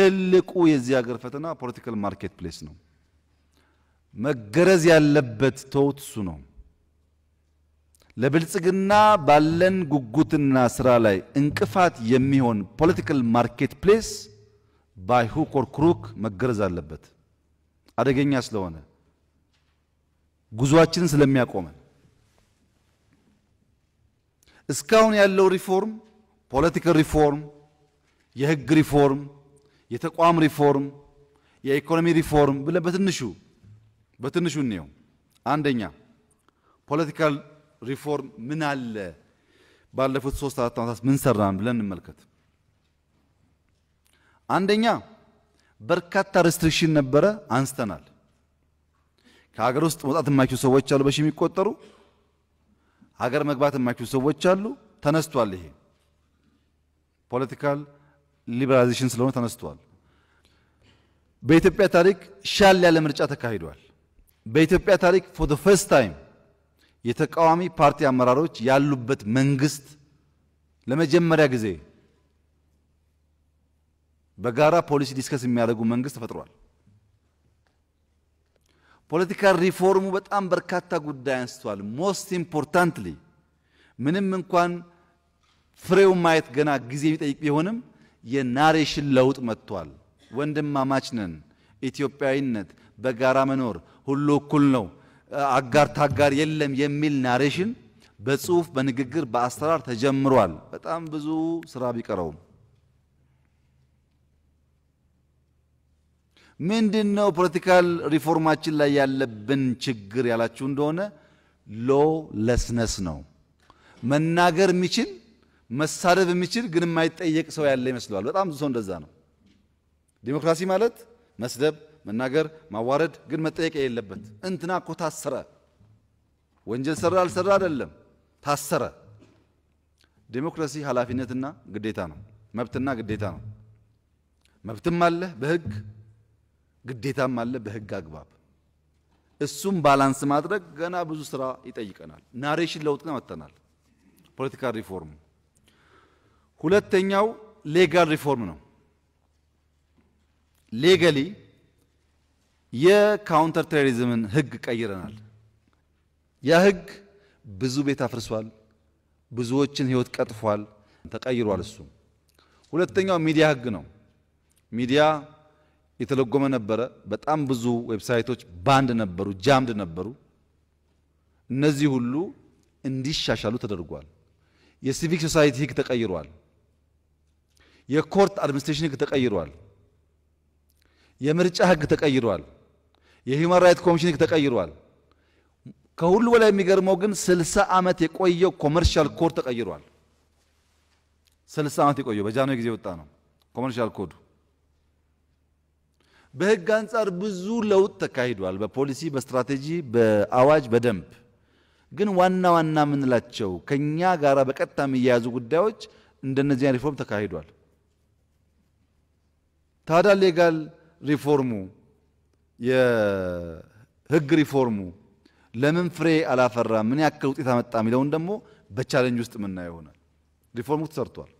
ትልቁ የዚህ ሀገር ፈተና ፖለቲካል ማርኬት ፕሌስ ነው። መገረዝ ያለበት ተውት እሱ ነው። ለብልጽግና ባለን ጉጉትና ስራ ላይ እንቅፋት የሚሆን ፖለቲካል ማርኬት ፕሌስ ባይሁ ክሩክ መገረዝ አለበት። አደገኛ ስለሆነ ጉዞአችንን ስለሚያቆመን እስካሁን ያለው ሪፎርም ፖለቲካል ሪፎርም፣ የህግ ሪፎርም የተቋም ሪፎርም፣ የኢኮኖሚ ሪፎርም ብለ በትንሹ በትንሹ እንየው። አንደኛ ፖለቲካል ሪፎርም ምን አለ፣ ባለፉት ሶስት አራት ዓመታት ምን ሰራን ብለን እንመልከት። አንደኛ በርካታ ሬስትሪክሽን ነበረ፣ አንስተናል። ከሀገር ውስጥ መውጣት የማይችሉ ሰዎች አሉ፣ በሺ የሚቆጠሩ ሀገር መግባት የማይችሉ ሰዎች አሉ። ተነስቷል። ይሄ ፖለቲካል ሊበራላይዜሽን ስለሆነ ተነስተዋል። በኢትዮጵያ ታሪክ ሻል ያለ ምርጫ ተካሂዷል። በኢትዮጵያ ታሪክ ፎር ፈርስት ታይም የተቃዋሚ ፓርቲ አመራሮች ያሉበት መንግስት ለመጀመሪያ ጊዜ በጋራ ፖሊሲ ዲስከስ የሚያደርጉ መንግስት ተፈጥሯል። ፖለቲካል ሪፎርሙ በጣም በርካታ ጉዳይ አንስቷል። ሞስት ኢምፖርታንትሊ ምንም እንኳን ፍሬው ማየት ገና ጊዜ የሚጠይቅ ቢሆንም የናሬሽን ለውጥ መጥቷል። ወንድማማች ነን። ኢትዮጵያዊነት፣ በጋራ መኖር፣ ሁሉ እኩል ነው፣ አጋር ታጋር የለም የሚል ናሬሽን በጽሁፍ በንግግር በአሰራር ተጀምሯል። በጣም ብዙ ስራ ቢቀረውም ምንድን ነው ፖለቲካል ሪፎርማችን ላይ ያለብን ችግር ያላችሁ እንደሆነ ሎ ለስነስ ነው። መናገር የሚችል መሳደብ የሚችል ግን የማይጠየቅ ሰው ያለ ይመስለዋል። በጣም ብዙ ሰው እንደዛ ነው። ዲሞክራሲ ማለት መስደብ፣ መናገር፣ ማዋረድ ግን መጠየቅ የሌለበት እንትና እኮ ታሰረ፣ ወንጀል ሰራ አልሰራ አይደለም ታሰረ። ዲሞክራሲ ኃላፊነትና ግዴታ ነው፣ መብትና ግዴታ ነው። መብትም አለ በህግ ግዴታም አለ በህግ አግባብ። እሱም ባላንስ ማድረግ ገና ብዙ ስራ ይጠይቀናል። ናሬሽን ለውጥ መጥተናል። ፖለቲካል ሪፎርም ሁለተኛው ሌጋል ሪፎርም ነው። ሌገሊ የካውንተር ቴሮሪዝምን ህግ ቀይረናል። ያ ህግ ብዙ ቤት አፍርሷል፣ ብዙዎችን ህይወት ቀጥፏል፣ ተቀይሯል። እሱ ሁለተኛው ሚዲያ ህግ ነው። ሚዲያ የተለጎመ ነበረ። በጣም ብዙ ዌብሳይቶች ባንድ ነበሩ፣ ጃምድ ነበሩ። እነዚህ ሁሉ እንዲሻሻሉ ተደርጓል። የሲቪክ ሶሳይቲ ህግ ተቀይሯል። የኮርት አድሚኒስትሬሽን ህግ ተቀይሯል። የምርጫ ህግ ተቀይሯል። የሂውማን ራይት ኮሚሽን ህግ ተቀይሯል። ከሁሉ በላይ የሚገርመው ግን 60 ዓመት የቆየው ኮመርሻል ኮድ ተቀይሯል። 60 ዓመት የቆየው በጃኖ ጊዜ ወጣ ነው ኮመርሻል ኮዱ። በህግ አንጻር ብዙ ለውጥ ተካሂዷል። በፖሊሲ፣ በስትራቴጂ፣ በአዋጅ፣ በደንብ ግን ዋና ዋና የምንላቸው ከኛ ጋራ በቀጥታ የሚያያዙ ጉዳዮች እንደነዚያ ሪፎርም ተካሂዷል። ታዲያ ሌጋል ሪፎርሙ የህግ ሪፎርሙ ለምን ፍሬ አላፈራ፣ ምን ያክል ውጤት አመጣ የሚለውን ደግሞ በቻለንጅ ውስጥ የምናየው ይሆናል። ሪፎርሙ ተሰርቷል።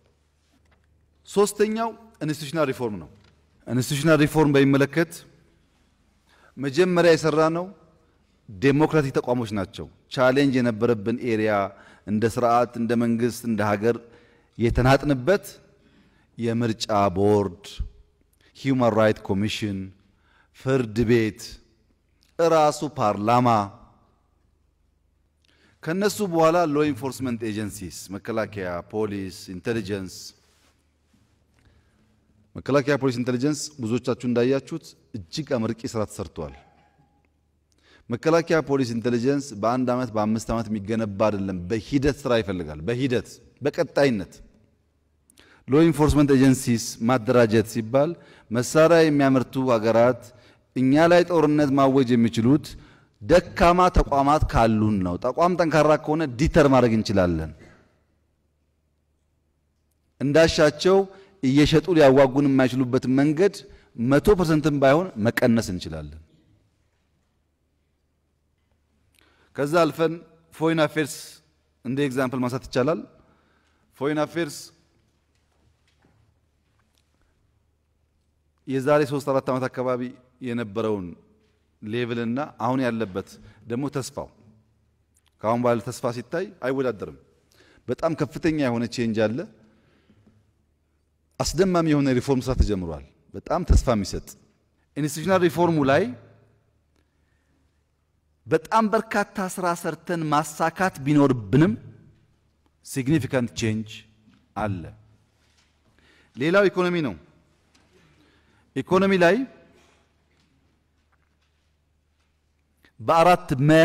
ሶስተኛው ኢንስቲቱሽናል ሪፎርም ነው። ኢንስቲቱሽናል ሪፎርም በሚመለከት መጀመሪያ የሰራ ነው ዴሞክራቲክ ተቋሞች ናቸው። ቻሌንጅ የነበረብን ኤሪያ እንደ ስርዓት፣ እንደ መንግስት፣ እንደ ሀገር የተናጥንበት የምርጫ ቦርድ ሂውማን ራይት ኮሚሽን፣ ፍርድ ቤት፣ እራሱ ፓርላማ ከነሱ በኋላ ሎ ኢንፎርስመንት ኤጀንሲስ መከላከያ፣ ፖሊስ፣ ኢንቴሊጀንስ መከላከያ ፖሊስ ኢንቴሊጀንስ ብዙዎቻችሁ እንዳያችሁት እጅግ አመርቂ ስራ ተሰርቷል። መከላከያ ፖሊስ ኢንቴሊጀንስ በአንድ ዓመት በአምስት ዓመት የሚገነባ አይደለም። በሂደት ስራ ይፈልጋል። በሂደት በቀጣይነት ሎ ኢንፎርስመንት ኤጀንሲስ ማደራጀት ሲባል መሳሪያ የሚያመርቱ ሀገራት እኛ ላይ ጦርነት ማወጅ የሚችሉት ደካማ ተቋማት ካሉን ነው። ተቋም ጠንካራ ከሆነ ዲተር ማድረግ እንችላለን። እንዳሻቸው እየሸጡ ሊያዋጉን የማይችሉበትን መንገድ መቶ ፐርሰንትም ባይሆን መቀነስ እንችላለን። ከዛ አልፈን ፎሪን አፌርስ እንደ ኤግዛምፕል ማንሳት ይቻላል። ፎሪን አፌርስ የዛሬ ሶስት አራት ዓመት አካባቢ የነበረውን ሌቭልና አሁን ያለበት ደግሞ ተስፋው ከአሁን ባለ ተስፋ ሲታይ አይወዳደርም። በጣም ከፍተኛ የሆነ ቼንጅ አለ። አስደማሚ የሆነ ሪፎርም ስራ ተጀምሯል። በጣም ተስፋ የሚሰጥ ኢንስቲቱሽናል ሪፎርሙ ላይ በጣም በርካታ ስራ ሰርተን ማሳካት ቢኖርብንም ሲግኒፊካንት ቼንጅ አለ። ሌላው ኢኮኖሚ ነው። ኢኮኖሚ ላይ በአራት መ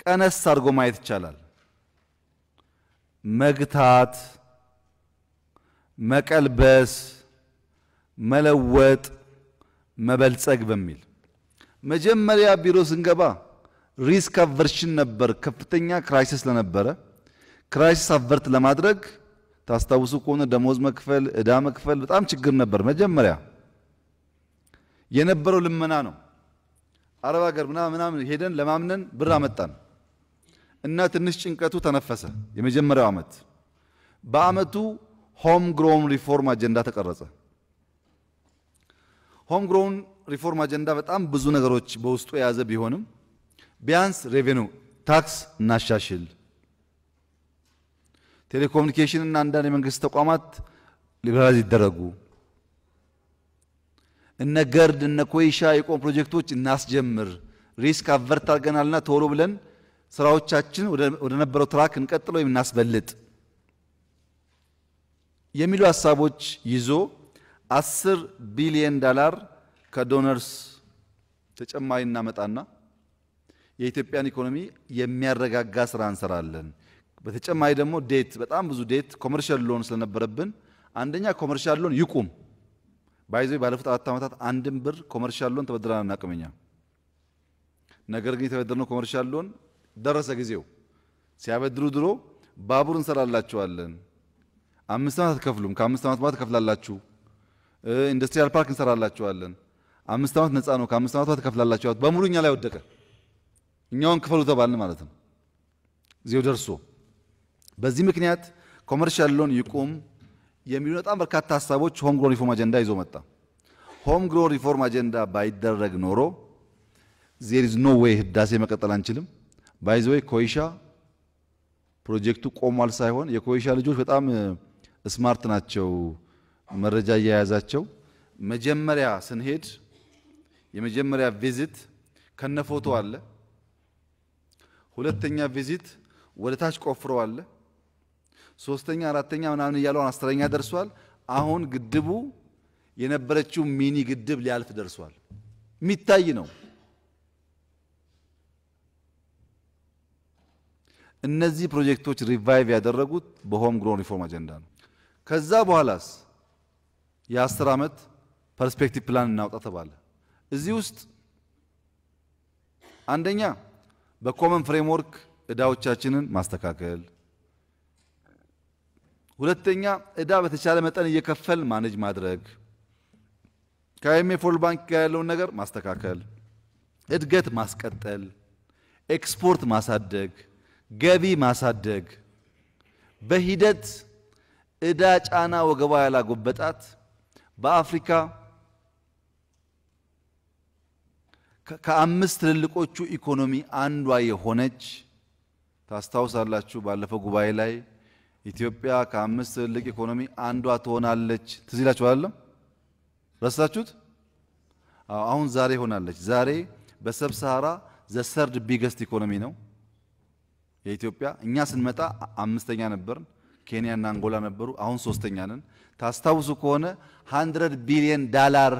ቀነስ አድርጎ ማየት ይቻላል። መግታት፣ መቀልበስ፣ መለወጥ፣ መበልጸግ በሚል መጀመሪያ ቢሮ ስንገባ ሪስክ አቨርሽን ነበር፣ ከፍተኛ ክራይሲስ ለነበረ ክራይሲስ አቨርት ለማድረግ ታስታውሱ ከሆነ ደሞዝ መክፈል፣ እዳ መክፈል በጣም ችግር ነበር። መጀመሪያ የነበረው ልመና ነው። አረብ ሀገር ምናምን ሄደን ለማምነን ብር አመጣን እና ትንሽ ጭንቀቱ ተነፈሰ። የመጀመሪያው ዓመት በዓመቱ ሆም ግሮን ሪፎርም አጀንዳ ተቀረጸ። ሆም ግሮን ሪፎርም አጀንዳ በጣም ብዙ ነገሮች በውስጡ የያዘ ቢሆንም ቢያንስ ሬቬኑ ታክስ እናሻሽል ቴሌኮሙኒኬሽን እና አንዳንድ የመንግስት ተቋማት ሊበራዝ ይደረጉ። እነ ገርድ እነ ኮይሻ የቆሙ ፕሮጀክቶች እናስጀምር። ሪስክ አቨርት አድርገናልና ቶሎ ብለን ስራዎቻችን ወደ ነበረው ትራክ እንቀጥል ወይም እናስበልጥ የሚሉ ሀሳቦች ይዞ አስር ቢሊየን ዳላር ከዶነርስ ተጨማሪ እናመጣና የኢትዮጵያን ኢኮኖሚ የሚያረጋጋ ስራ እንሰራለን። በተጨማሪ ደግሞ ዴት በጣም ብዙ ዴት ኮመርሻል ሎን ስለነበረብን አንደኛ ኮመርሻል ሎን ይቁም ባይዘ ባለፉት አራት ዓመታት አንድም ብር ኮመርሻል ሎን ተበድረን አናውቅም ነገር ግን የተበደርነው ኮመርሻል ሎን ደረሰ ጊዜው። ሲያበድሩ ድሮ ባቡር እንሰራላችኋለን፣ አምስት ዓመት አትከፍሉም፣ ከአምስት ዓመት በኋላ ትከፍላላችሁ፣ ኢንዱስትሪያል ፓርክ እንሰራላችኋለን፣ አምስት ዓመት ነፃ ነው፣ ከአምስት ዓመት በኋላ ትከፍላላችሁ፣ በሙሉ እኛ ላይ ወደቀ። እኛውን ክፈሉ ተባልን ማለት ነው ጊዜው ደርሶ በዚህ ምክንያት ኮመርሻል ሎን ይቁም የሚሉ በጣም በርካታ ሀሳቦች ሆም ግሮ ሪፎርም አጀንዳ ይዞ መጣ። ሆም ግሮ ሪፎርም አጀንዳ ባይደረግ ኖሮ ዜር ኢዝ ኖ ዌይ ህዳሴ መቀጠል አንችልም። ባይዘ ዌይ ኮይሻ ፕሮጀክቱ ቆሟል ሳይሆን የኮይሻ ልጆች በጣም ስማርት ናቸው። መረጃ እያያዛቸው መጀመሪያ ስንሄድ የመጀመሪያ ቪዚት ከነፎቶ አለ። ሁለተኛ ቪዚት ወደ ታች ቆፍሮ አለ። ሶስተኛ፣ አራተኛ ምናምን እያለ አስረኛ ደርሷል። አሁን ግድቡ የነበረችው ሚኒ ግድብ ሊያልፍ ደርሷል። የሚታይ ነው። እነዚህ ፕሮጀክቶች ሪቫይቭ ያደረጉት በሆም ግሮን ሪፎርም አጀንዳ ነው። ከዛ በኋላስ የአስር ዓመት ፐርስፔክቲቭ ፕላን እናውጣ ተባለ። እዚህ ውስጥ አንደኛ በኮመን ፍሬምወርክ እዳዎቻችንን ማስተካከል ሁለተኛ እዳ በተቻለ መጠን እየከፈል ማኔጅ ማድረግ፣ ከአይኤምኤፍ ወርልድ ባንክ ጋር ያለውን ነገር ማስተካከል፣ እድገት ማስቀጠል፣ ኤክስፖርት ማሳደግ፣ ገቢ ማሳደግ፣ በሂደት እዳ ጫና ወገባ ያላጎበጣት በአፍሪካ ከአምስት ትልልቆቹ ኢኮኖሚ አንዷ የሆነች ታስታውሳላችሁ ባለፈው ጉባኤ ላይ ኢትዮጵያ ከአምስት ትልቅ ኢኮኖሚ አንዷ ትሆናለች። ትዝ ይላችኋል ረሳችሁት? አሁን ዛሬ ሆናለች። ዛሬ በሰብ ሰሃራ ዘሰርድ ቢገስት ኢኮኖሚ ነው የኢትዮጵያ። እኛ ስንመጣ አምስተኛ ነበርን። ኬንያ እና አንጎላ ነበሩ። አሁን ሶስተኛ ነን። ታስታውሱ ከሆነ 100 ቢሊዮን ዳላር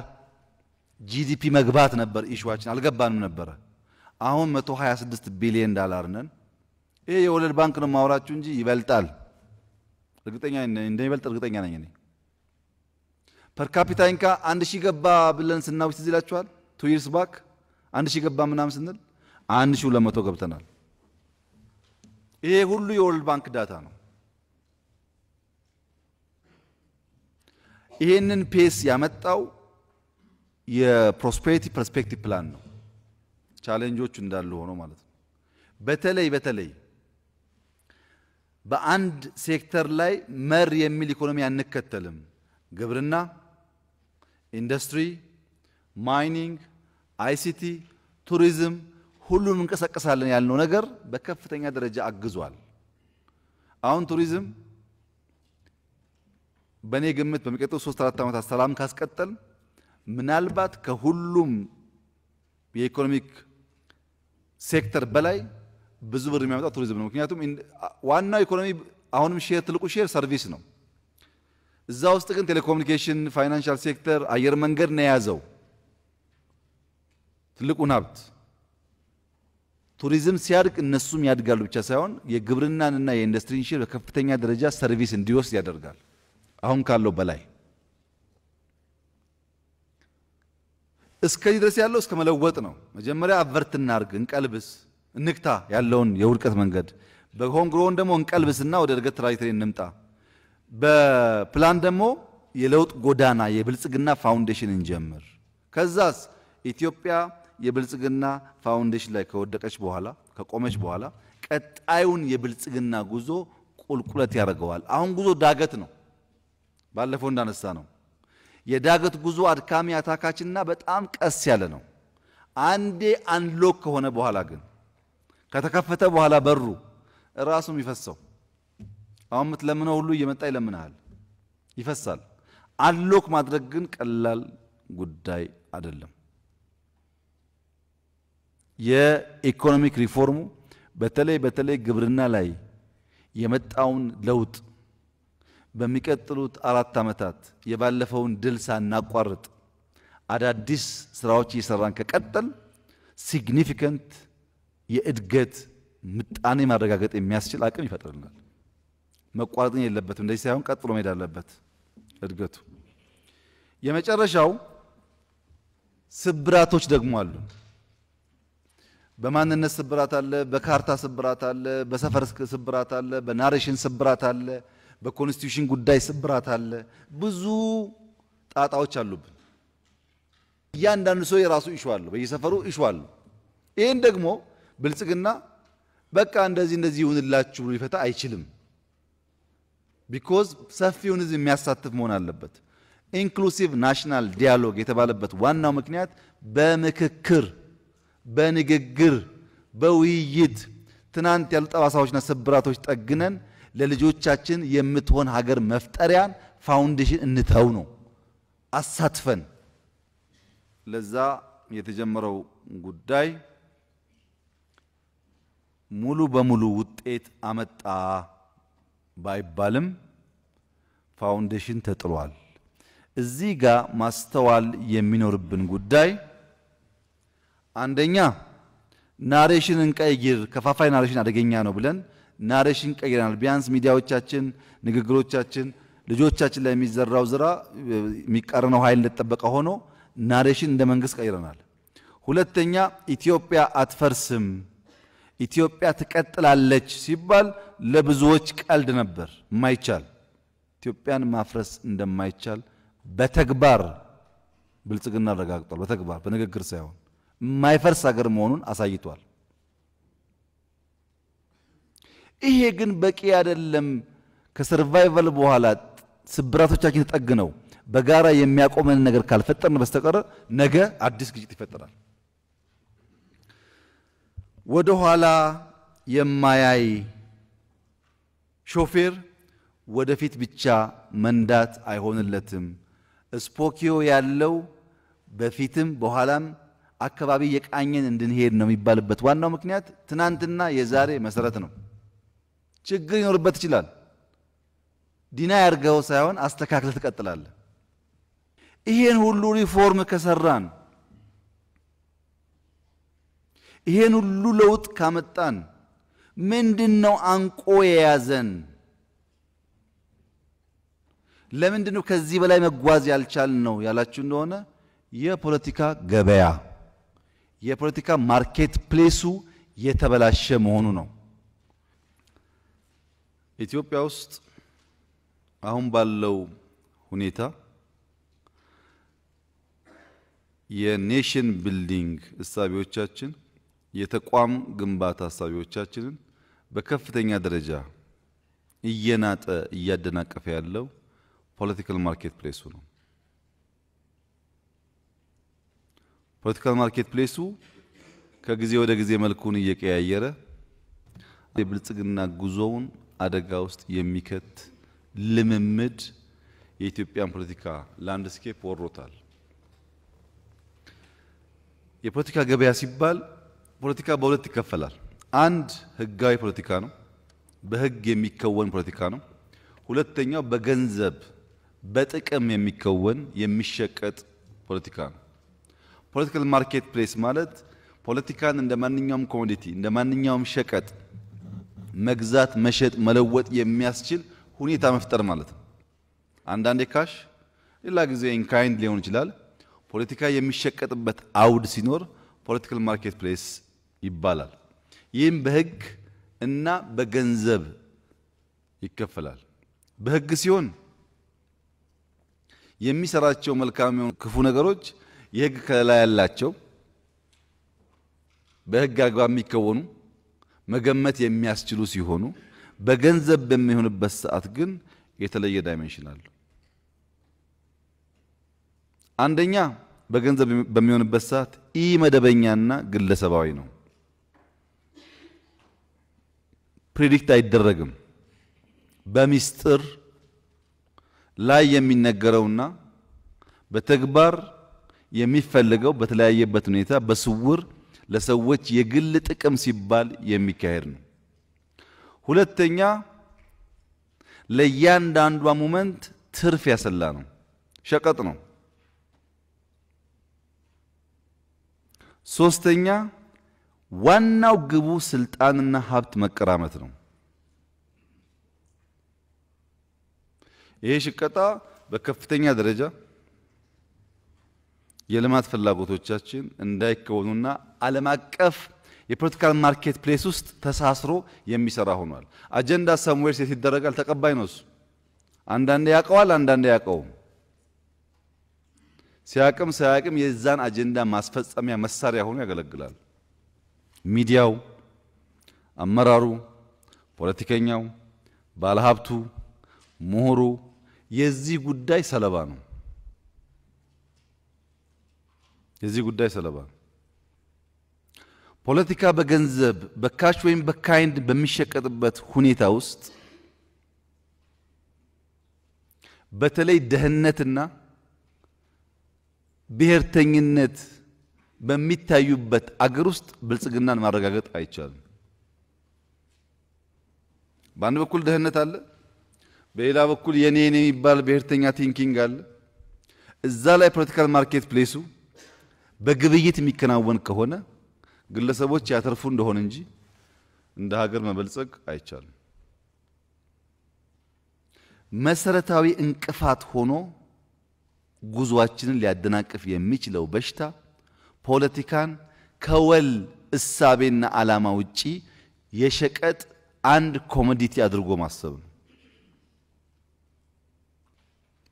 ጂዲፒ መግባት ነበር ኢሹዋችን፣ አልገባንም ነበረ። አሁን 126 ቢሊዮን ዳላር ነን። ይሄ የወለድ ባንክ ነው ማውራችሁ እንጂ ይበልጣል። እርግጠኛ እንደሚበልጥ እርግጠኛ ነኝ እኔ። ፐርካፒታ ኢንካ አንድ ሺህ ገባ ብለን ስናውጅ ትዝ ይላችኋል? ቱ ይርስ ባክ አንድ ሺህ ገባ ምናምን ስንል አንድ ሺህ ሁለት መቶ ገብተናል። ይሄ ሁሉ የወርልድ ባንክ ዳታ ነው። ይሄንን ፔስ ያመጣው የፕሮስፔሪቲ ፐርስፔክቲቭ ፕላን ነው። ቻሌንጆቹ እንዳሉ ሆኖ ማለት ነው። በተለይ በተለይ በአንድ ሴክተር ላይ መር የሚል ኢኮኖሚ አንከተልም። ግብርና፣ ኢንዱስትሪ፣ ማይኒንግ፣ አይሲቲ፣ ቱሪዝም ሁሉም እንቀሳቀሳለን ያልነው ነገር በከፍተኛ ደረጃ አግዟል። አሁን ቱሪዝም በእኔ ግምት በሚቀጥሉ ሶስት አራት ዓመታት ሰላም ካስቀጠል ምናልባት ከሁሉም የኢኮኖሚክ ሴክተር በላይ ብዙ ብር የሚያመጣ ቱሪዝም ነው። ምክንያቱም ዋናው ኢኮኖሚ አሁንም ሼር ትልቁ ሼር ሰርቪስ ነው። እዛ ውስጥ ግን ቴሌኮሙኒኬሽን፣ ፋይናንሻል ሴክተር፣ አየር መንገድ ነው የያዘው ትልቁን ሀብት። ቱሪዝም ሲያድግ እነሱም ያድጋሉ ብቻ ሳይሆን የግብርናንና የኢንዱስትሪን ሼር በከፍተኛ ደረጃ ሰርቪስ እንዲወስድ ያደርጋል አሁን ካለው በላይ እስከዚህ ድረስ ያለው እስከ መለወጥ ነው። መጀመሪያ አቨርት እናርግ እንቀልብስ እንግታ ያለውን የውድቀት መንገድ በሆንግሮን ደግሞ እንቀልብስና ወደ እድገት ትራጀክተሪ እንምጣ። በፕላን ደግሞ የለውጥ ጎዳና የብልጽግና ፋውንዴሽን እንጀምር። ከዛስ ኢትዮጵያ የብልጽግና ፋውንዴሽን ላይ ከወደቀች በኋላ ከቆመች በኋላ ቀጣዩን የብልጽግና ጉዞ ቁልቁለት ያደርገዋል። አሁን ጉዞ ዳገት ነው። ባለፈው እንዳነሳ ነው የዳገት ጉዞ አድካሚ አታካችና በጣም ቀስ ያለ ነው። አንዴ አንሎክ ከሆነ በኋላ ግን ከተከፈተ በኋላ በሩ ራሱ የሚፈሰው አሁን የምትለምነው ሁሉ እየመጣ ይለምናል፣ ይፈሳል። አሎክ ማድረግ ግን ቀላል ጉዳይ አይደለም። የኢኮኖሚክ ሪፎርሙ በተለይ በተለይ ግብርና ላይ የመጣውን ለውጥ በሚቀጥሉት አራት ዓመታት የባለፈውን ድል ሳናቋርጥ አዳዲስ ስራዎች እየሰራን ከቀጠል ሲግኒፊካንት የእድገት ምጣኔ ማረጋገጥ የሚያስችል አቅም ይፈጥርልናል። መቋረጥን የለበትም። እንደዚህ ሳይሆን ቀጥሎ መሄድ አለበት እድገቱ። የመጨረሻው ስብራቶች ደግሞ አሉ። በማንነት ስብራት አለ፣ በካርታ ስብራት አለ፣ በሰፈር ስብራት አለ፣ በናሬሽን ስብራት አለ፣ በኮንስቲቱሽን ጉዳይ ስብራት አለ። ብዙ ጣጣዎች አሉብን። እያንዳንዱ ሰው የራሱ ኢሹ አለው፣ በየሰፈሩ ኢሹ አለው። ይህን ደግሞ ብልጽግና በቃ እንደዚህ እንደዚህ ይሁንላችሁ ብሎ ሊፈታ አይችልም። ቢኮዝ ሰፊውን ህዝብ የሚያሳትፍ መሆን አለበት። ኢንክሉሲቭ ናሽናል ዲያሎግ የተባለበት ዋናው ምክንያት በምክክር በንግግር፣ በውይይት ትናንት ያሉ ጠባሳዎችና ስብራቶች ጠግነን ለልጆቻችን የምትሆን ሀገር መፍጠሪያን ፋውንዴሽን እንተው ነው አሳትፈን ለዛ የተጀመረው ጉዳይ ሙሉ በሙሉ ውጤት አመጣ ባይባልም ፋውንዴሽን ተጥሏል። እዚህ ጋር ማስተዋል የሚኖርብን ጉዳይ አንደኛ ናሬሽን እንቀይር፣ ከፋፋይ ናሬሽን አደገኛ ነው ብለን ናሬሽን ቀይረናል። ቢያንስ ሚዲያዎቻችን፣ ንግግሮቻችን፣ ልጆቻችን ላይ የሚዘራው ዝራ የሚቃረነው ኃይል እንደጠበቀ ሆኖ ናሬሽን እንደ መንግስት ቀይረናል። ሁለተኛ ኢትዮጵያ አትፈርስም ኢትዮጵያ ትቀጥላለች ሲባል ለብዙዎች ቀልድ ነበር። የማይቻል ኢትዮጵያን ማፍረስ እንደማይቻል በተግባር ብልጽግና አረጋግጧል። በተግባር በንግግር ሳይሆን የማይፈርስ ሀገር መሆኑን አሳይቷል። ይሄ ግን በቂ አይደለም። ከሰርቫይቫል በኋላ ስብራቶቻችን ተጠግነው በጋራ የሚያቆመን ነገር ካልፈጠርን በስተቀር ነገ አዲስ ግጭት ይፈጠራል። ወደ ኋላ የማያይ ሾፌር ወደፊት ብቻ መንዳት አይሆንለትም። ስፖኪዮ ያለው በፊትም በኋላም አካባቢ የቃኘን እንድንሄድ ነው የሚባልበት ዋናው ምክንያት ትናንትና የዛሬ መሰረት ነው። ችግር ይኖርበት ይችላል። ዲና ያርገው ሳይሆን አስተካክለ ትቀጥላለህ። ይሄን ሁሉ ሪፎርም ከሰራን ይሄን ሁሉ ለውጥ ካመጣን ምንድን ነው አንቆ የያዘን? ለምንድን ነው ከዚህ በላይ መጓዝ ያልቻል ነው ያላችሁ እንደሆነ የፖለቲካ ገበያ የፖለቲካ ማርኬት ፕሌሱ የተበላሸ መሆኑ ነው። ኢትዮጵያ ውስጥ አሁን ባለው ሁኔታ የኔሽን ቢልዲንግ እሳቢዎቻችን? የተቋም ግንባታ ሀሳቢዎቻችንን በከፍተኛ ደረጃ እየናጠ እያደናቀፈ ያለው ፖለቲካል ማርኬት ፕሌሱ ነው። ፖለቲካል ማርኬት ፕሌሱ ከጊዜ ወደ ጊዜ መልኩን እየቀያየረ የብልጽግና ጉዞውን አደጋ ውስጥ የሚከት ልምምድ የኢትዮጵያን ፖለቲካ ላንድስኬፕ ወሮታል። የፖለቲካ ገበያ ሲባል ፖለቲካ በሁለት ይከፈላል። አንድ ህጋዊ ፖለቲካ ነው፣ በህግ የሚከወን ፖለቲካ ነው። ሁለተኛው በገንዘብ በጥቅም የሚከወን የሚሸቀጥ ፖለቲካ ነው። ፖለቲካል ማርኬት ፕሌስ ማለት ፖለቲካን እንደ ማንኛውም ኮሞዲቲ እንደ ማንኛውም ሸቀጥ መግዛት፣ መሸጥ፣ መለወጥ የሚያስችል ሁኔታ መፍጠር ማለት ነው። አንዳንዴ ካሽ፣ ሌላ ጊዜ ኢንካይንድ ሊሆን ይችላል። ፖለቲካ የሚሸቀጥበት አውድ ሲኖር ፖለቲካል ማርኬት ፕሌስ ይባላል። ይህም በህግ እና በገንዘብ ይከፈላል። በህግ ሲሆን የሚሰራቸው መልካም የሆኑ ክፉ ነገሮች የህግ ከለላ ያላቸው በህግ አግባብ የሚከወኑ መገመት የሚያስችሉ ሲሆኑ በገንዘብ በሚሆንበት ሰዓት ግን የተለየ ዳይመንሽን አለው። አንደኛ በገንዘብ በሚሆንበት ሰዓት ኢ መደበኛና ግለሰባዊ ነው። ፕሪዲክት አይደረግም። በሚስጥር ላይ የሚነገረውና በተግባር የሚፈልገው በተለያየበት ሁኔታ በስውር ለሰዎች የግል ጥቅም ሲባል የሚካሄድ ነው። ሁለተኛ ለእያንዳንዷ ሙመንት ትርፍ ያሰላ ነው፣ ሸቀጥ ነው። ሶስተኛ ዋናው ግቡ ስልጣንና ሀብት መቀራመት ነው። ይሄ ሽቀጣ በከፍተኛ ደረጃ የልማት ፍላጎቶቻችን እንዳይከወኑና ዓለም አቀፍ የፖለቲካል ማርኬት ፕሌስ ውስጥ ተሳስሮ የሚሰራ ሆኗል። አጀንዳ ሰምዌር ሴት ይደረጋል። ተቀባይ ነው እሱ። አንዳንዴ ያውቀዋል፣ አንዳንዴ ያውቀውም። ሲያቅም ሳያቅም የዛን አጀንዳ ማስፈጸሚያ መሳሪያ ሆኖ ያገለግላል። ሚዲያው፣ አመራሩ፣ ፖለቲከኛው፣ ባለሀብቱ፣ ምሁሩ የዚህ ጉዳይ ሰለባ ነው። የዚህ ጉዳይ ሰለባ ነው። ፖለቲካ በገንዘብ በካሽ ወይም በካይንድ በሚሸቀጥበት ሁኔታ ውስጥ በተለይ ደህንነትና ብሔርተኝነት በሚታዩበት አገር ውስጥ ብልጽግናን ማረጋገጥ አይቻልም። በአንድ በኩል ደህንነት አለ፣ በሌላ በኩል የኔን የሚባል ብሔርተኛ ቲንኪንግ አለ። እዛ ላይ ፖለቲካል ማርኬት ፕሌሱ በግብይት የሚከናወን ከሆነ ግለሰቦች ያተርፉ እንደሆነ እንጂ እንደ ሀገር መበልጸግ አይቻልም። መሰረታዊ እንቅፋት ሆኖ ጉዟችንን ሊያደናቅፍ የሚችለው በሽታ ፖለቲካን ከወል እሳቤና ዓላማ ውጪ የሸቀጥ አንድ ኮሞዲቲ አድርጎ ማሰብ ነው።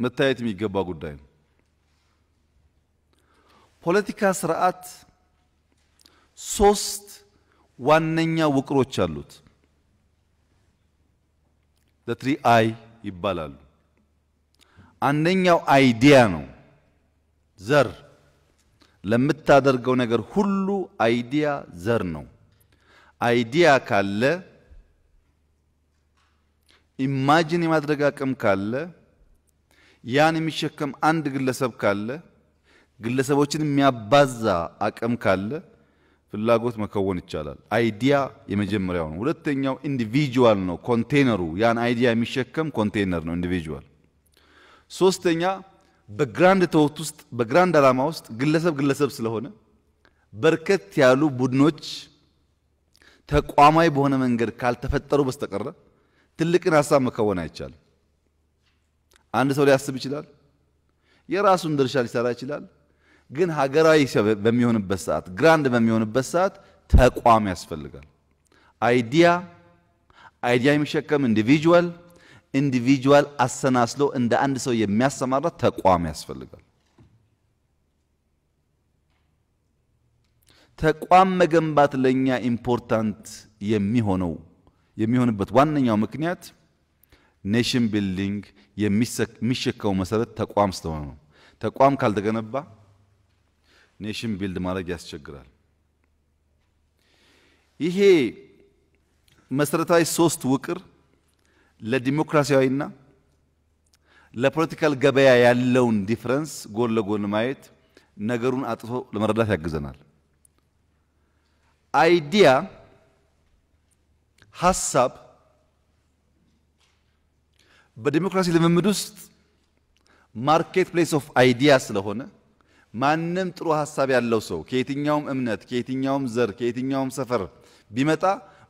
መታየት የሚገባ ጉዳይ ነው። ፖለቲካ ስርዓት ሶስት ዋነኛ ውቅሮች አሉት። ለትሪ አይ ይባላሉ። አንደኛው አይዲያ ነው፣ ዘር ለምታደርገው ነገር ሁሉ አይዲያ ዘር ነው። አይዲያ ካለ ኢማጂን የማድረግ አቅም ካለ ያን የሚሸከም አንድ ግለሰብ ካለ ግለሰቦችን የሚያባዛ አቅም ካለ ፍላጎት መከወን ይቻላል። አይዲያ የመጀመሪያው ነው። ሁለተኛው ኢንዲቪጁዋል ነው። ኮንቴነሩ ያን አይዲያ የሚሸከም ኮንቴነር ነው ኢንዲቪጁዋል። ሶስተኛ በግራንድ ተወት ውስጥ በግራንድ ዓላማ ውስጥ ግለሰብ ግለሰብ ስለሆነ በርከት ያሉ ቡድኖች ተቋማዊ በሆነ መንገድ ካልተፈጠሩ በስተቀረ ትልቅን ሀሳብ መከወን አይቻልም። አንድ ሰው ሊያስብ ይችላል፣ የራሱን ድርሻ ሊሰራ ይችላል። ግን ሀገራዊ በሚሆንበት ሰዓት፣ ግራንድ በሚሆንበት ሰዓት ተቋም ያስፈልጋል። አይዲያ አይዲያ የሚሸከም ኢንዲቪጁዋል ኢንዲቪጁዋል አሰናስሎ እንደ አንድ ሰው የሚያሰማራ ተቋም ያስፈልጋል። ተቋም መገንባት ለእኛ ኢምፖርታንት የሚሆነው የሚሆንበት ዋነኛው ምክንያት ኔሽን ቢልዲንግ የሚሸከመው መሰረት ተቋም ስለሆነ ነው። ተቋም ካልተገነባ ኔሽን ቢልድ ማድረግ ያስቸግራል። ይሄ መሰረታዊ ሶስት ውቅር ለዲሞክራሲያዊና ለፖለቲካል ገበያ ያለውን ዲፍረንስ ጎን ለጎን ማየት ነገሩን አጥቶ ለመረዳት ያግዘናል። አይዲያ ሀሳብ በዲሞክራሲ ልምምድ ውስጥ ማርኬት ፕሌስ ኦፍ አይዲያ ስለሆነ ማንም ጥሩ ሀሳብ ያለው ሰው ከየትኛውም እምነት፣ ከየትኛውም ዘር፣ ከየትኛውም ሰፈር ቢመጣ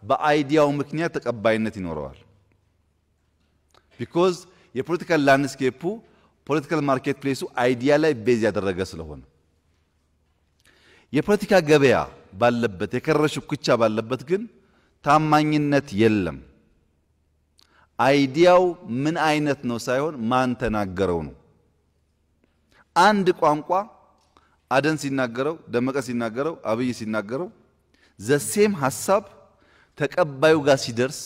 በአይዲያው ምክንያት ተቀባይነት ይኖረዋል። ቢኮዝ የፖለቲካል ላንድስኬፑ ፖለቲካል ማርኬት ፕሌሱ አይዲያ ላይ ቤዝ ያደረገ ስለሆነ የፖለቲካ ገበያ ባለበት የከረረ ሽኩቻ ባለበት ግን ታማኝነት የለም። አይዲያው ምን አይነት ነው ሳይሆን ማን ተናገረው ነው። አንድ ቋንቋ አደን ሲናገረው፣ ደመቀ ሲናገረው፣ አብይ ሲናገረው ዘሴም ሀሳብ ተቀባዩ ጋር ሲደርስ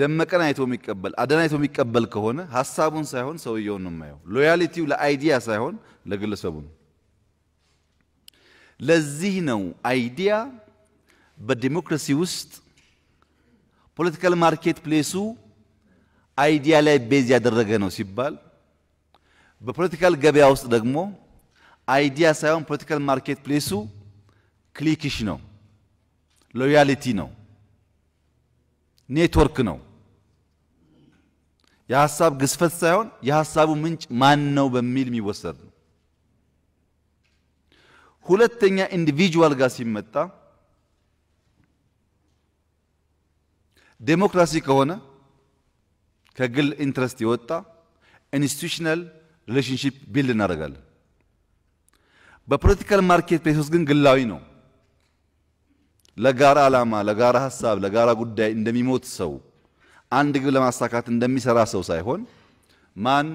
ደመቀን አይቶ የሚቀበል አደን አይቶ የሚቀበል ከሆነ ሀሳቡን ሳይሆን ሰውየውን ነው የማየው። ሎያሊቲው ለአይዲያ ሳይሆን ለግለሰቡ ነው። ለዚህ ነው አይዲያ በዲሞክራሲ ውስጥ ፖለቲካል ማርኬት ፕሌሱ አይዲያ ላይ ቤዝ ያደረገ ነው ሲባል፣ በፖለቲካል ገበያ ውስጥ ደግሞ አይዲያ ሳይሆን ፖለቲካል ማርኬት ፕሌሱ ክሊክሽ ነው፣ ሎያሊቲ ነው። ኔትወርክ ነው። የሀሳብ ግዝፈት ሳይሆን የሀሳቡ ምንጭ ማን ነው በሚል የሚወሰድ ነው። ሁለተኛ ኢንዲቪጁዋል ጋር ሲመጣ ዴሞክራሲ ከሆነ ከግል ኢንትረስት የወጣ ኢንስቲቱሽናል ሪሌሽንሽፕ ቢልድ እናደርጋለን። በፖለቲካል ማርኬት ፕሌስ ውስጥ ግን ግላዊ ነው። ለጋራ ዓላማ፣ ለጋራ ሀሳብ፣ ለጋራ ጉዳይ እንደሚሞት ሰው አንድ ግብ ለማሳካት እንደሚሰራ ሰው ሳይሆን ማን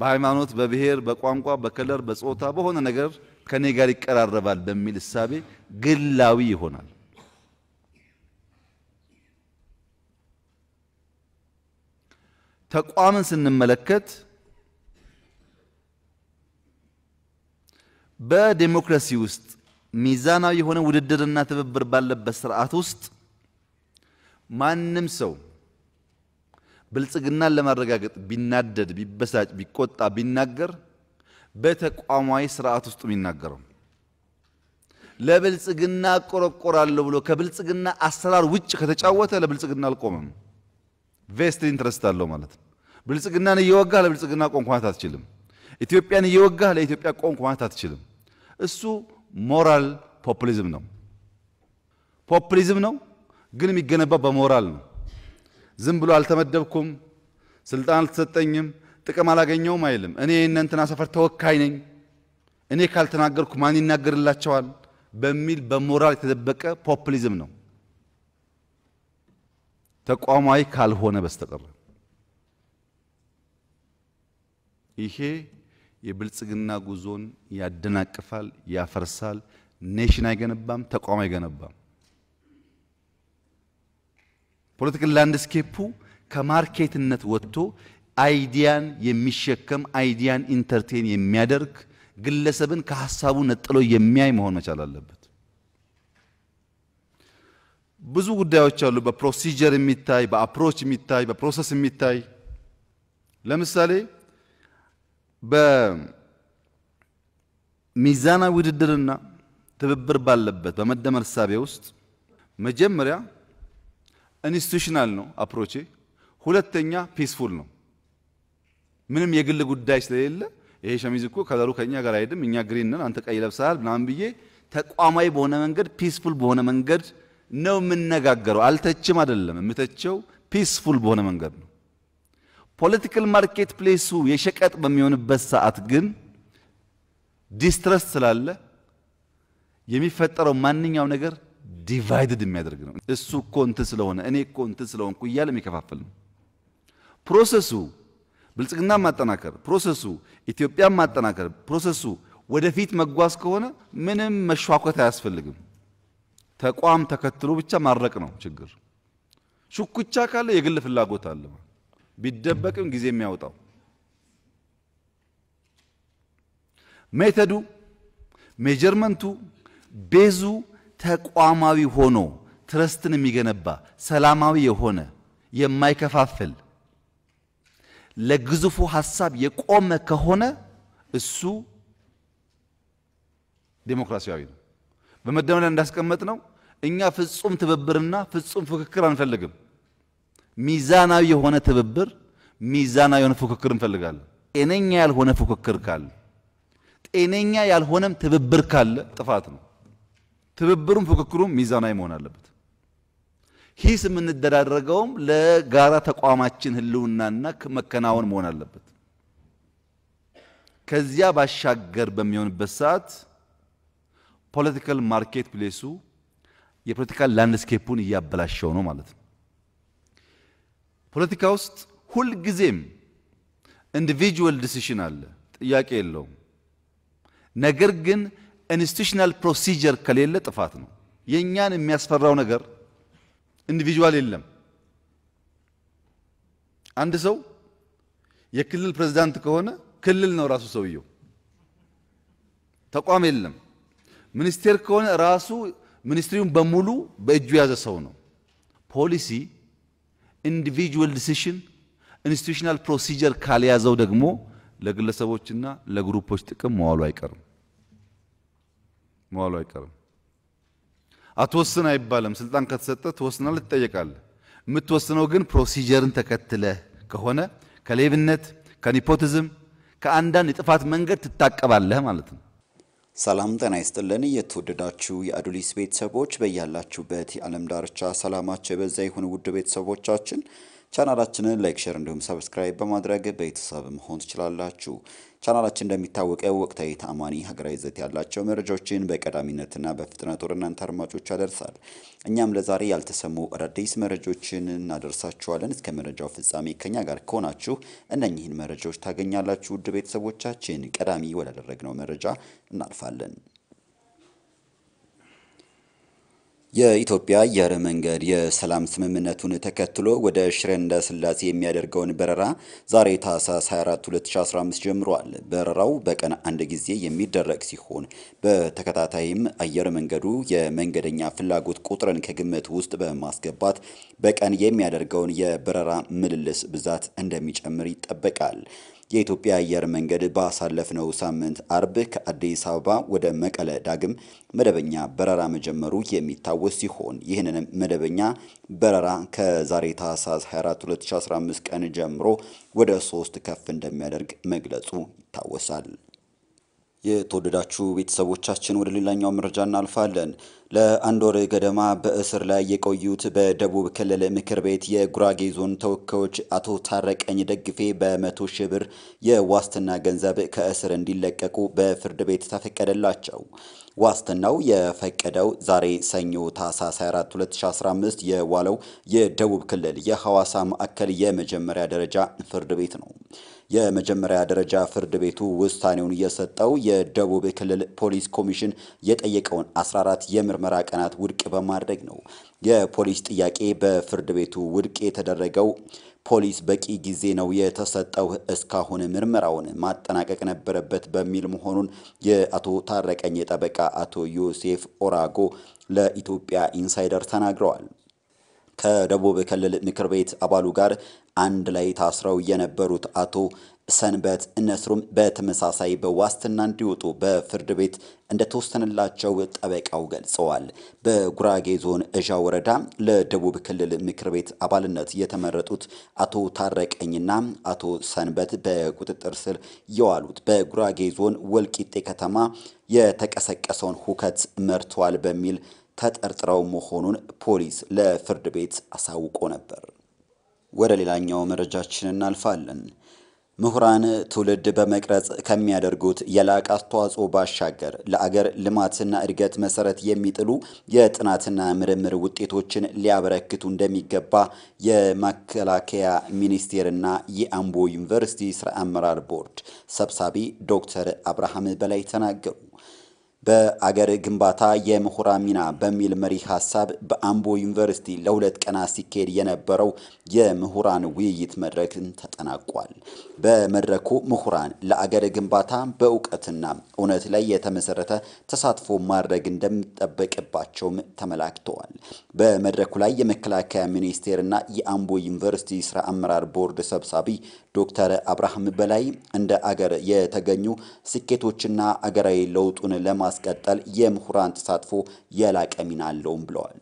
በሃይማኖት፣ በብሔር፣ በቋንቋ፣ በከለር፣ በጾታ፣ በሆነ ነገር ከኔ ጋር ይቀራረባል በሚል እሳቤ ግላዊ ይሆናል። ተቋምን ስንመለከት በዴሞክራሲ ውስጥ ሚዛናዊ የሆነ ውድድርና ትብብር ባለበት ስርዓት ውስጥ ማንም ሰው ብልጽግናን ለማረጋገጥ ቢናደድ፣ ቢበሳጭ፣ ቢቆጣ፣ ቢናገር በተቋማዊ ስርዓት ውስጥ የሚናገረው ለብልጽግና እቆረቆራለሁ ብሎ ከብልጽግና አሰራር ውጭ ከተጫወተ ለብልጽግና አልቆመም። ቬስት ኢንትረስት አለው ማለት ነው። ብልጽግናን እየወጋህ ለብልጽግና ቆምኩ ማለት አትችልም። ኢትዮጵያን እየወጋህ ለኢትዮጵያ ቆምኩ ማለት አትችልም። እሱ ሞራል ፖፑሊዝም ነው። ፖፑሊዝም ነው ግን የሚገነባው በሞራል ነው። ዝም ብሎ አልተመደብኩም፣ ስልጣን አልተሰጠኝም፣ ጥቅም አላገኘውም አይልም። እኔ የእነንትና ሰፈር ተወካይ ነኝ፣ እኔ ካልተናገርኩ ማን ይናገርላቸዋል በሚል በሞራል የተደበቀ ፖፑሊዝም ነው ተቋማዊ ካልሆነ በስተቀር ይሄ የብልጽግና ጉዞን ያደናቅፋል፣ ያፈርሳል። ኔሽን አይገነባም፣ ተቋም አይገነባም። ፖለቲካል ላንድስኬፑ ከማርኬትነት ወጥቶ አይዲያን የሚሸከም አይዲያን ኢንተርቴን የሚያደርግ ግለሰብን ከሀሳቡ ነጥሎ የሚያይ መሆን መቻል አለበት። ብዙ ጉዳዮች አሉ። በፕሮሲጀር የሚታይ በአፕሮች የሚታይ በፕሮሰስ የሚታይ ለምሳሌ በሚዛናዊ ውድድርና ትብብር ባለበት በመደመር ሳቤ ውስጥ መጀመሪያ ኢንስቲቱሽናል ነው አፕሮቼ፣ ሁለተኛ ፒስፉል ነው። ምንም የግል ጉዳይ ስለሌለ ይሄ ሸሚዝ እኮ ከዘሩ ከኛ ጋር አይሄድም፣ እኛ ግሪን ነን፣ አንተ ቀይ ለብሰሃል ምናምን ብዬ ተቋማዊ በሆነ መንገድ ፒስፉል በሆነ መንገድ ነው የምነጋገረው። አልተችም አይደለም የምተቸው፣ ፒስፉል በሆነ መንገድ ነው። ፖለቲካል ማርኬት ፕሌሱ የሸቀጥ በሚሆንበት ሰዓት ግን ዲስትረስ ስላለ የሚፈጠረው ማንኛውም ነገር ዲቫይድድ የሚያደርግ ነው። እሱ እኮ እንትን ስለሆነ እኔ እኮ እንትን ስለሆንኩ እያለ የሚከፋፍል ነው። ፕሮሰሱ ብልጽግና ማጠናከር፣ ፕሮሰሱ ኢትዮጵያ ማጠናከር፣ ፕሮሰሱ ወደፊት መጓዝ ከሆነ ምንም መሿኮት አያስፈልግም። ተቋም ተከትሎ ብቻ ማድረቅ ነው ችግር። ሹኩቻ ካለ የግል ፍላጎት አለ። ቢደበቅም ጊዜ የሚያወጣው ሜተዱ፣ ሜጀርመንቱ፣ ቤዙ ተቋማዊ ሆኖ ትረስትን የሚገነባ ሰላማዊ የሆነ የማይከፋፍል ለግዙፉ ሀሳብ የቆመ ከሆነ እሱ ዴሞክራሲያዊ ነው። በመደመሪያ እንዳስቀመጥ ነው። እኛ ፍጹም ትብብርና ፍጹም ፍክክር አንፈልግም። ሚዛናዊ የሆነ ትብብር፣ ሚዛናዊ የሆነ ፉክክር እንፈልጋለን። ጤነኛ ያልሆነ ፉክክር ካለ፣ ጤነኛ ያልሆነም ትብብር ካለ ጥፋት ነው። ትብብሩም ፉክክሩም ሚዛናዊ መሆን አለበት። ሂስ የምንደራረገውም ለጋራ ተቋማችን ህልውናና መከናወን መሆን አለበት። ከዚያ ባሻገር በሚሆንበት ሰዓት ፖለቲካል ማርኬት ፕሌሱ የፖለቲካል ላንድስኬፑን እያበላሸው ነው ማለት ነው። ፖለቲካ ውስጥ ሁልጊዜም ኢንዲቪጁዋል ዲሲሽን አለ፣ ጥያቄ የለውም። ነገር ግን ኢንስቲቱሽናል ፕሮሲጀር ከሌለ ጥፋት ነው። የእኛን የሚያስፈራው ነገር ኢንዲቪጁዋል የለም። አንድ ሰው የክልል ፕሬዝዳንት ከሆነ ክልል ነው ራሱ ሰውየው፣ ተቋም የለም። ሚኒስቴር ከሆነ ራሱ ሚኒስትሪውን በሙሉ በእጁ የያዘ ሰው ነው። ፖሊሲ ኢንዲቪጁዋል ዲሲሽን ኢንስቲቱሽናል ፕሮሲጀር ካልያዘው ደግሞ ለግለሰቦችና ለግሩፖች ጥቅም መዋሉ አይቀርም መዋሉ አይቀርም። አትወስን አይባልም። ስልጣን ከተሰጠ ትወስናል፣ ትጠየቃለህ። የምትወስነው ግን ፕሮሲጀርን ተከትለህ ከሆነ ከሌብነት፣ ከኒፖቲዝም፣ ከአንዳንድ የጥፋት መንገድ ትታቀባለህ ማለት ነው። ሰላም ጤና ይስጥልን። የተወደዳችሁ የአዱሊስ ቤተሰቦች በያላችሁበት የዓለም ዳርቻ ሰላማቸው የበዛ ይሁን። ውድ ቤተሰቦቻችን ቻናላችንን ላይክ፣ ሼር እንዲሁም ሰብስክራይብ በማድረግ ቤተሰብ መሆን ትችላላችሁ። ቻናላችን እንደሚታወቀው ወቅታዊ፣ ተአማኒ፣ ሀገራዊ ይዘት ያላቸው መረጃዎችን በቀዳሚነትና በፍጥነት ወደ እናንተ አድማጮች ያደርሳል። እኛም ለዛሬ ያልተሰሙ አዳዲስ መረጃዎችን እናደርሳችኋለን። እስከ መረጃው ፍጻሜ ከኛ ጋር ከሆናችሁ እነኚህን መረጃዎች ታገኛላችሁ። ውድ ቤተሰቦቻችን ቀዳሚ ወዳደረግነው መረጃ እናልፋለን። የኢትዮጵያ አየር መንገድ የሰላም ስምምነቱን ተከትሎ ወደ ሽረ ስላሴ የሚያደርገውን በረራ ዛሬ ታህሳስ 24 2015 ጀምሯል። በረራው በቀን አንድ ጊዜ የሚደረግ ሲሆን በተከታታይም አየር መንገዱ የመንገደኛ ፍላጎት ቁጥርን ከግምት ውስጥ በማስገባት በቀን የሚያደርገውን የበረራ ምልልስ ብዛት እንደሚጨምር ይጠበቃል። የኢትዮጵያ አየር መንገድ ባሳለፍነው ሳምንት አርብ ከአዲስ አበባ ወደ መቀለ ዳግም መደበኛ በረራ መጀመሩ የሚታወስ ሲሆን ይህንን መደበኛ በረራ ከዛሬ ታህሳስ 24 2015 ቀን ጀምሮ ወደ ሶስት ከፍ እንደሚያደርግ መግለጹ ይታወሳል። የተወደዳችሁ ቤተሰቦቻችን ወደ ሌላኛው መረጃ እናልፋለን። ለአንድ ወር ገደማ በእስር ላይ የቆዩት በደቡብ ክልል ምክር ቤት የጉራጌ ዞን ተወካዮች አቶ ታረቀኝ ደግፌ በመቶ ሺህ ብር የዋስትና ገንዘብ ከእስር እንዲለቀቁ በፍርድ ቤት ተፈቀደላቸው። ዋስትናው የፈቀደው ዛሬ ሰኞ ታህሳስ 24 2015 የዋለው የደቡብ ክልል የሐዋሳ ማዕከል የመጀመሪያ ደረጃ ፍርድ ቤት ነው። የመጀመሪያ ደረጃ ፍርድ ቤቱ ውሳኔውን የሰጠው የደቡብ ክልል ፖሊስ ኮሚሽን የጠየቀውን 14 የምርመራ ቀናት ውድቅ በማድረግ ነው። የፖሊስ ጥያቄ በፍርድ ቤቱ ውድቅ የተደረገው ፖሊስ በቂ ጊዜ ነው የተሰጠው፣ እስካሁን ምርመራውን ማጠናቀቅ ነበረበት በሚል መሆኑን የአቶ ታረቀኝ ጠበቃ አቶ ዮሴፍ ኦራጎ ለኢትዮጵያ ኢንሳይደር ተናግረዋል። ከደቡብ ክልል ምክር ቤት አባሉ ጋር አንድ ላይ ታስረው የነበሩት አቶ ሰንበት እነስሩም በተመሳሳይ በዋስትና እንዲወጡ በፍርድ ቤት እንደተወሰነላቸው ጠበቃው ገልጸዋል። በጉራጌ ዞን እዣ ወረዳ ለደቡብ ክልል ምክር ቤት አባልነት የተመረጡት አቶ ታረቀኝና አቶ ሰንበት በቁጥጥር ስር የዋሉት በጉራጌ ዞን ወልቂጤ ከተማ የተቀሰቀሰውን ሁከት መርተዋል በሚል ተጠርጥረው መሆኑን ፖሊስ ለፍርድ ቤት አሳውቆ ነበር። ወደ ሌላኛው መረጃችን እናልፋለን። ምሁራን ትውልድ በመቅረጽ ከሚያደርጉት የላቅ አስተዋጽኦ ባሻገር ለአገር ልማትና እድገት መሰረት የሚጥሉ የጥናትና ምርምር ውጤቶችን ሊያበረክቱ እንደሚገባ የመከላከያ ሚኒስቴርና የአምቦ ዩኒቨርሲቲ ስራ አመራር ቦርድ ሰብሳቢ ዶክተር አብርሃም በላይ ተናገሩ። በአገር ግንባታ የምሁራ ሚና በሚል መሪ ሀሳብ በአምቦ ዩኒቨርሲቲ ለሁለት ቀናት ሲካሄድ የነበረው የምሁራን ውይይት መድረክን ተጠናቋል። በመድረኩ ምሁራን ለአገር ግንባታ በእውቀትና እውነት ላይ የተመሰረተ ተሳትፎ ማድረግ እንደሚጠበቅባቸውም ተመላክተዋል። በመድረኩ ላይ የመከላከያ ሚኒስቴርና የአምቦ ዩኒቨርሲቲ ስራ አመራር ቦርድ ሰብሳቢ ዶክተር አብርሃም በላይ እንደ አገር የተገኙ ስኬቶችና አገራዊ ለውጡን ለማ ለማስቀጠል የምሁራን ተሳትፎ የላቀ ሚና አለውም ብለዋል።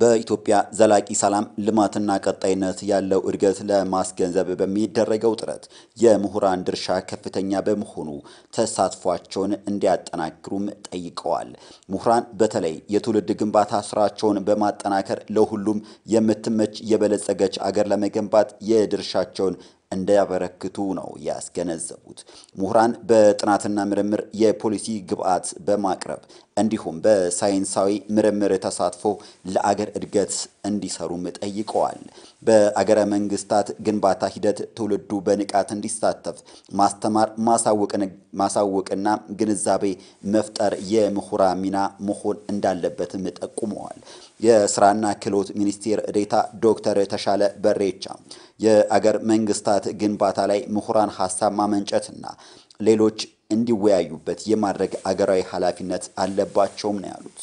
በኢትዮጵያ ዘላቂ ሰላም ልማትና ቀጣይነት ያለው እድገት ለማስገንዘብ በሚደረገው ጥረት የምሁራን ድርሻ ከፍተኛ በመሆኑ ተሳትፏቸውን እንዲያጠናክሩም ጠይቀዋል። ምሁራን በተለይ የትውልድ ግንባታ ስራቸውን በማጠናከር ለሁሉም የምትመች የበለጸገች አገር ለመገንባት የድርሻቸውን እንዳያበረክቱ ነው ያስገነዘቡት። ምሁራን በጥናትና ምርምር የፖሊሲ ግብዓት በማቅረብ እንዲሁም በሳይንሳዊ ምርምር ተሳትፎ ለአገር እድገት እንዲሰሩም ጠይቀዋል። በአገረ መንግስታት ግንባታ ሂደት ትውልዱ በንቃት እንዲሳተፍ ማስተማር፣ ማሳወቅና ግንዛቤ መፍጠር የምሁራ ሚና መሆን እንዳለበትም ጠቁመዋል። የስራና ክህሎት ሚኒስቴር ዴታ ዶክተር ተሻለ በሬቻ የአገር መንግስታት ግንባታ ላይ ምሁራን ሀሳብ ማመንጨትና ሌሎች እንዲወያዩበት የማድረግ አገራዊ ኃላፊነት አለባቸውም ነው ያሉት።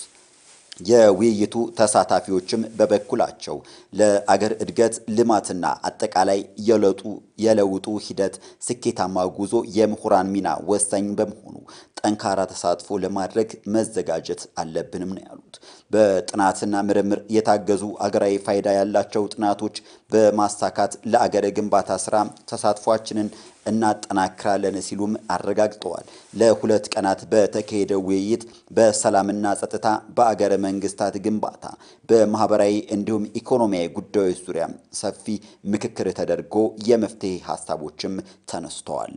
የውይይቱ ተሳታፊዎችም በበኩላቸው ለአገር እድገት ልማትና አጠቃላይ የለውጡ የለውጡ ሂደት ስኬታማ ጉዞ የምሁራን ሚና ወሳኝ በመሆኑ ጠንካራ ተሳትፎ ለማድረግ መዘጋጀት አለብንም ነው ያሉት። በጥናትና ምርምር የታገዙ አገራዊ ፋይዳ ያላቸው ጥናቶች በማሳካት ለአገረ ግንባታ ስራ ተሳትፏችንን እናጠናክራለን ሲሉም አረጋግጠዋል። ለሁለት ቀናት በተካሄደው ውይይት በሰላምና ጸጥታ፣ በአገረ መንግስታት ግንባታ፣ በማህበራዊ እንዲሁም ኢኮኖሚያዊ ጉዳዮች ዙሪያ ሰፊ ምክክር ተደርጎ የመፍትሄ ሀሳቦችም ተነስተዋል።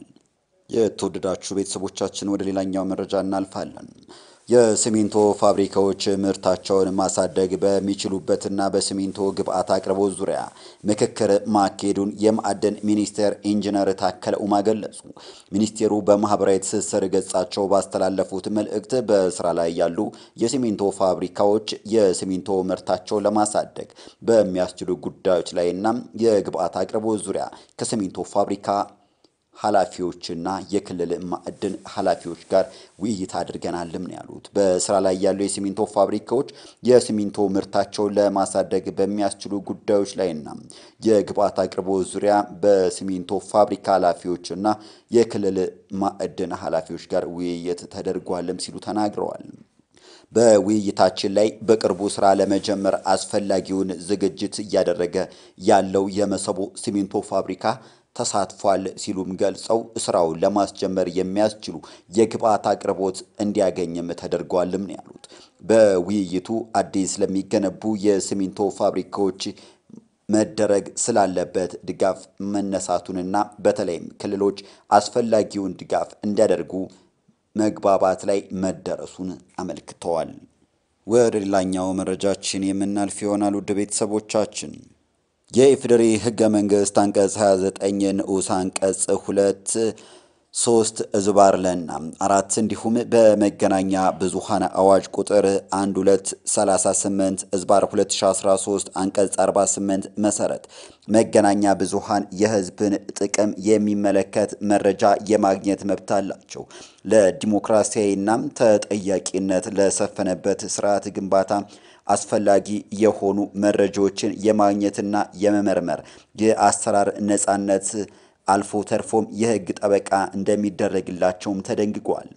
የተወደዳችሁ ቤተሰቦቻችን ወደ ሌላኛው መረጃ እናልፋለን። የሲሚንቶ ፋብሪካዎች ምርታቸውን ማሳደግ በሚችሉበትና በሲሚንቶ ግብአት አቅርቦት ዙሪያ ምክክር ማካሄዱን የማዕድን ሚኒስቴር ኢንጂነር ታከለ ኡማ ገለጹ። ሚኒስቴሩ በማህበራዊ ትስስር ገጻቸው ባስተላለፉት መልእክት በስራ ላይ ያሉ የሲሚንቶ ፋብሪካዎች የሲሚንቶ ምርታቸውን ለማሳደግ በሚያስችሉ ጉዳዮች ላይና የግብአት አቅርቦት ዙሪያ ከሲሚንቶ ፋብሪካ ኃላፊዎችና የክልል ማዕድን ኃላፊዎች ጋር ውይይት አድርገናልም ነው ያሉት። በስራ ላይ ያሉ የሲሚንቶ ፋብሪካዎች የሲሚንቶ ምርታቸውን ለማሳደግ በሚያስችሉ ጉዳዮች ላይና የግብአት አቅርቦት ዙሪያ በሲሚንቶ ፋብሪካ ኃላፊዎችና የክልል ማዕድን ኃላፊዎች ጋር ውይይት ተደርጓልም ሲሉ ተናግረዋል። በውይይታችን ላይ በቅርቡ ስራ ለመጀመር አስፈላጊውን ዝግጅት እያደረገ ያለው የመሰቦ ሲሚንቶ ፋብሪካ ተሳትፏል ሲሉም ገልጸው ስራውን ለማስጀመር የሚያስችሉ የግብአት አቅርቦት እንዲያገኝም ተደርጓልም ነው ያሉት። በውይይቱ አዲስ ለሚገነቡ የሲሚንቶ ፋብሪካዎች መደረግ ስላለበት ድጋፍ መነሳቱንና በተለይም ክልሎች አስፈላጊውን ድጋፍ እንዲያደርጉ መግባባት ላይ መደረሱን አመልክተዋል። ወደ ሌላኛው መረጃችን የምናልፍ ይሆናል ውድ ቤተሰቦቻችን የኢፌዴሪ ህገ መንግስት አንቀጽ 29 ንዑስ አንቀጽ 2 ሶስት እዝባር ለና አራት እንዲሁም በመገናኛ ብዙሃን አዋጅ ቁጥር 1238 2 ዝባር 2013 አንቀጽ 48 መሰረት መገናኛ ብዙሃን የህዝብን ጥቅም የሚመለከት መረጃ የማግኘት መብት አላቸው። ለዲሞክራሲያዊና ተጠያቂነት ለሰፈነበት ስርዓት ግንባታ አስፈላጊ የሆኑ መረጃዎችን የማግኘትና የመመርመር የአሰራር ነጻነት አልፎ ተርፎም የህግ ጠበቃ እንደሚደረግላቸውም ተደንግጓል።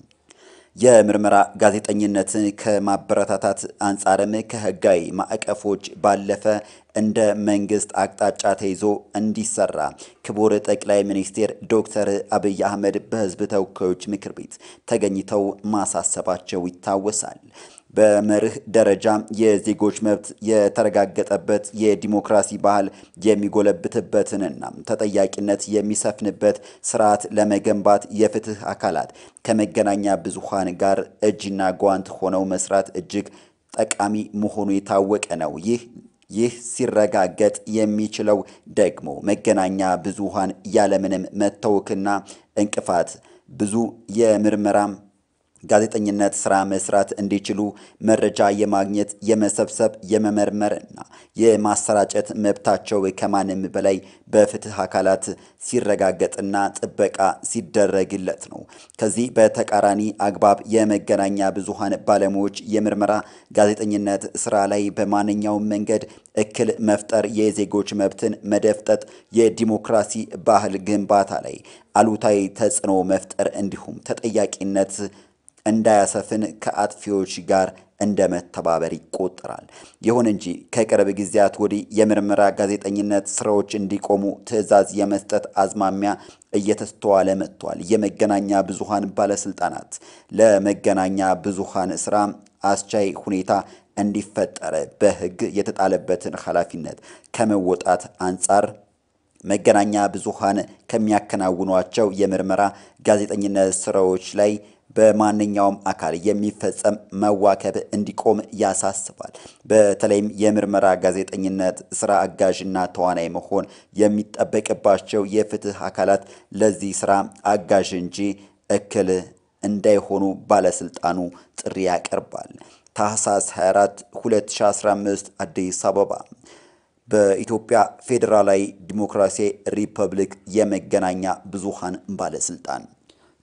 የምርመራ ጋዜጠኝነትን ከማበረታታት አንጻርም ከህጋዊ ማዕቀፎች ባለፈ እንደ መንግስት አቅጣጫ ተይዞ እንዲሰራ ክቡር ጠቅላይ ሚኒስትር ዶክተር አብይ አህመድ በህዝብ ተወካዮች ምክር ቤት ተገኝተው ማሳሰባቸው ይታወሳል። በመርህ ደረጃ የዜጎች መብት የተረጋገጠበት የዲሞክራሲ ባህል የሚጎለብትበትንና ተጠያቂነት የሚሰፍንበት ስርዓት ለመገንባት የፍትህ አካላት ከመገናኛ ብዙሃን ጋር እጅና ጓንት ሆነው መስራት እጅግ ጠቃሚ መሆኑ የታወቀ ነው። ይህ ይህ ሲረጋገጥ የሚችለው ደግሞ መገናኛ ብዙሃን ያለምንም መታወክና እንቅፋት ብዙ የምርመራም ጋዜጠኝነት ስራ መስራት እንዲችሉ መረጃ የማግኘት የመሰብሰብ፣ የመመርመርና የማሰራጨት መብታቸው ከማንም በላይ በፍትህ አካላት ሲረጋገጥና ጥበቃ ሲደረግለት ነው። ከዚህ በተቃራኒ አግባብ የመገናኛ ብዙሃን ባለሙያዎች የምርመራ ጋዜጠኝነት ስራ ላይ በማንኛውም መንገድ እክል መፍጠር የዜጎች መብትን መደፍጠጥ፣ የዲሞክራሲ ባህል ግንባታ ላይ አሉታዊ ተጽዕኖ መፍጠር እንዲሁም ተጠያቂነት እንዳያሰፍን ከአጥፊዎች ጋር እንደ መተባበር ይቆጠራል። ይሁን እንጂ ከቅርብ ጊዜያት ወዲህ የምርመራ ጋዜጠኝነት ስራዎች እንዲቆሙ ትዕዛዝ የመስጠት አዝማሚያ እየተስተዋለ መጥቷል። የመገናኛ ብዙሃን ባለስልጣናት ለመገናኛ ብዙሃን ስራ አስቻይ ሁኔታ እንዲፈጠረ በሕግ የተጣለበትን ኃላፊነት ከመወጣት አንጻር መገናኛ ብዙሃን ከሚያከናውኗቸው የምርመራ ጋዜጠኝነት ስራዎች ላይ በማንኛውም አካል የሚፈጸም መዋከብ እንዲቆም ያሳስባል። በተለይም የምርመራ ጋዜጠኝነት ስራ አጋዥና ተዋናይ መሆን የሚጠበቅባቸው የፍትህ አካላት ለዚህ ስራ አጋዥ እንጂ እክል እንዳይሆኑ ባለስልጣኑ ጥሪ ያቀርባል። ታህሳስ 24 2015 አዲስ አበባ በኢትዮጵያ ፌዴራላዊ ዲሞክራሲያዊ ሪፐብሊክ የመገናኛ ብዙሃን ባለስልጣን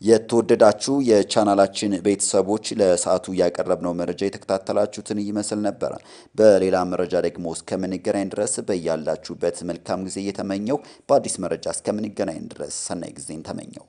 የተወደዳችሁ የቻናላችን ቤተሰቦች ለሰዓቱ እያቀረብነው መረጃ የተከታተላችሁትን ይመስል ነበረ። በሌላ መረጃ ደግሞ እስከምንገናኝ ድረስ በያላችሁበት መልካም ጊዜ እየተመኘው በአዲስ መረጃ እስከምንገናኝ ድረስ ሰናይ ጊዜን ተመኘው።